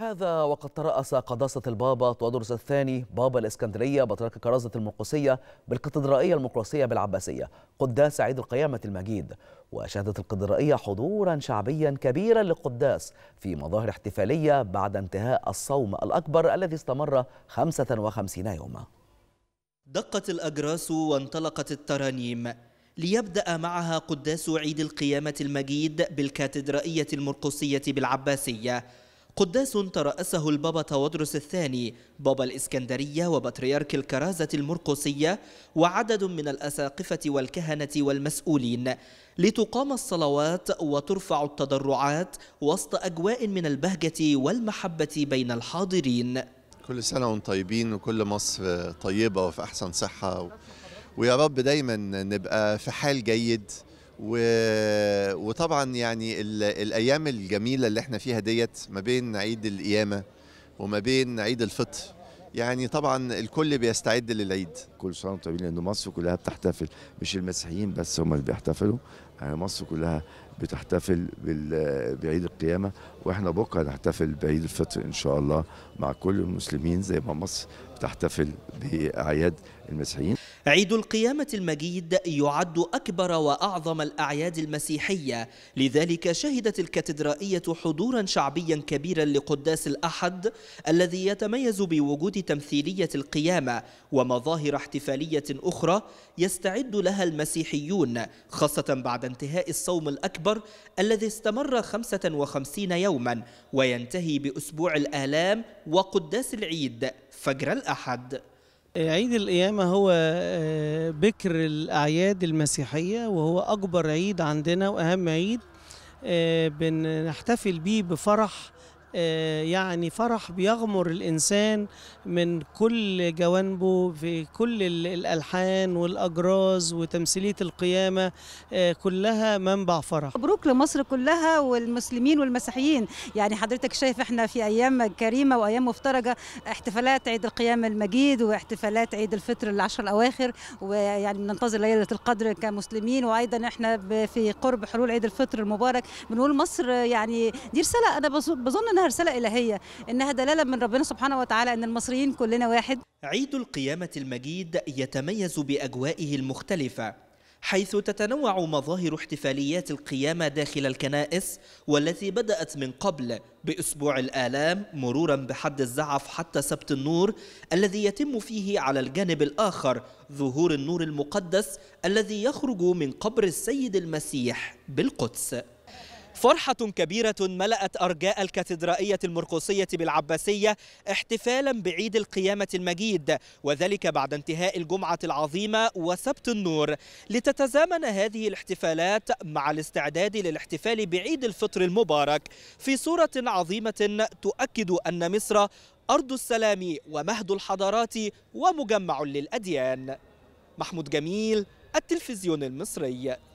هذا وقد ترأس قداسة البابا تودرس الثاني بابا الإسكندرية بطريرك كرازة المقصية بالكاتدرائية المقدسية بالعباسية قداس عيد القيامة المجيد وشهدت القدرائية حضورا شعبيا كبيرا للقداس في مظاهر احتفالية بعد انتهاء الصوم الأكبر الذي استمر 55 يوما دقت الأجراس وانطلقت الترانيم ليبدأ معها قداس عيد القيامة المجيد بالكاتدرائية المرقصية بالعباسية قداس ترأسه البابا تودرس الثاني بابا الإسكندرية وبطريرك الكرازة المرقسية وعدد من الأساقفة والكهنة والمسؤولين لتقام الصلوات وترفع التضرعات وسط أجواء من البهجة والمحبة بين الحاضرين كل سنة وانتم طيبين وكل مصر طيبة وفي أحسن صحة و... ويا رب دايما نبقى في حال جيد و... وطبعا يعني ال... الايام الجميله اللي احنا فيها ديت ما بين عيد القيامه وما بين عيد الفطر يعني طبعا الكل بيستعد للعيد كل سنه وانتم طيبين لان مصر كلها بتحتفل مش المسيحيين بس هم اللي بيحتفلوا يعني مصر كلها بتحتفل بعيد القيامة واحنا بكرة هنحتفل بعيد الفطر إن شاء الله مع كل المسلمين زي ما مصر بتحتفل بأعياد المسيحيين عيد القيامة المجيد يعد أكبر وأعظم الأعياد المسيحية لذلك شهدت الكاتدرائية حضورا شعبيا كبيرا لقداس الأحد الذي يتميز بوجود تمثيلية القيامة ومظاهر احتفالية أخرى يستعد لها المسيحيون خاصة بعد انتهاء الصوم الأكبر الذي استمر 55 يوما وينتهي بأسبوع الآلام وقداس العيد فجر الأحد آه، عيد القيامة هو آه، بكر الأعياد المسيحية وهو أكبر عيد عندنا وأهم عيد آه، بنحتفل به بفرح آه، يعني فرح بيغمر الإنسان من كل جوانبه في كل الألحان والأجراز وتمثيلية القيامة آه، كلها منبع فرح مبروك لمصر كلها والمسلمين والمسيحيين يعني حضرتك شايف احنا في أيام كريمة وأيام مفترجة احتفالات عيد القيامة المجيد واحتفالات عيد الفطر العشر الأواخر ويعني بننتظر ليلة القدر كمسلمين وأيضا احنا في قرب حلول عيد الفطر المبارك بنقول مصر يعني دي رسالة أنا بظن كانها رسالة إلهية إنها دلالة من ربنا سبحانه وتعالى إن المصريين كلنا واحد عيد القيامة المجيد يتميز بأجوائه المختلفة حيث تتنوع مظاهر احتفاليات القيامة داخل الكنائس والتي بدأت من قبل بأسبوع الآلام مرورا بحد الزعف حتى سبت النور الذي يتم فيه على الجانب الآخر ظهور النور المقدس الذي يخرج من قبر السيد المسيح بالقدس فرحة كبيرة ملأت أرجاء الكاتدرائية المرقوسية بالعباسية احتفالا بعيد القيامة المجيد وذلك بعد انتهاء الجمعة العظيمة وسبت النور لتتزامن هذه الاحتفالات مع الاستعداد للاحتفال بعيد الفطر المبارك في صورة عظيمة تؤكد أن مصر أرض السلام ومهد الحضارات ومجمع للأديان محمود جميل التلفزيون المصري